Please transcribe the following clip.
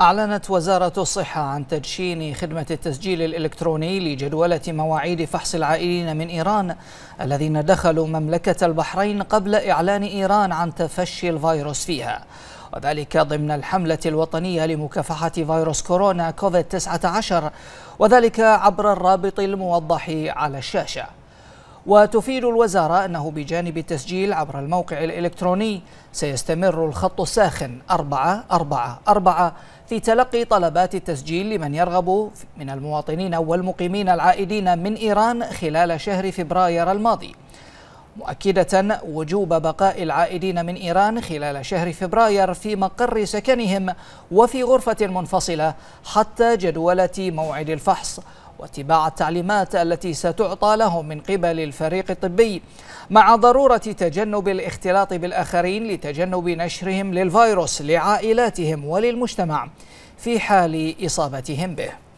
أعلنت وزارة الصحة عن تدشين خدمة التسجيل الإلكتروني لجدولة مواعيد فحص العائلين من إيران الذين دخلوا مملكة البحرين قبل إعلان إيران عن تفشي الفيروس فيها وذلك ضمن الحملة الوطنية لمكافحة فيروس كورونا كوفيد-19 وذلك عبر الرابط الموضح على الشاشة وتفيد الوزارة أنه بجانب التسجيل عبر الموقع الإلكتروني سيستمر الخط الساخن 444 في تلقي طلبات التسجيل لمن يرغب من المواطنين والمقيمين العائدين من إيران خلال شهر فبراير الماضي مؤكدة وجوب بقاء العائدين من إيران خلال شهر فبراير في مقر سكنهم وفي غرفة منفصلة حتى جدولة موعد الفحص واتباع التعليمات التي ستعطى لهم من قبل الفريق الطبي مع ضرورة تجنب الاختلاط بالآخرين لتجنب نشرهم للفيروس لعائلاتهم وللمجتمع في حال إصابتهم به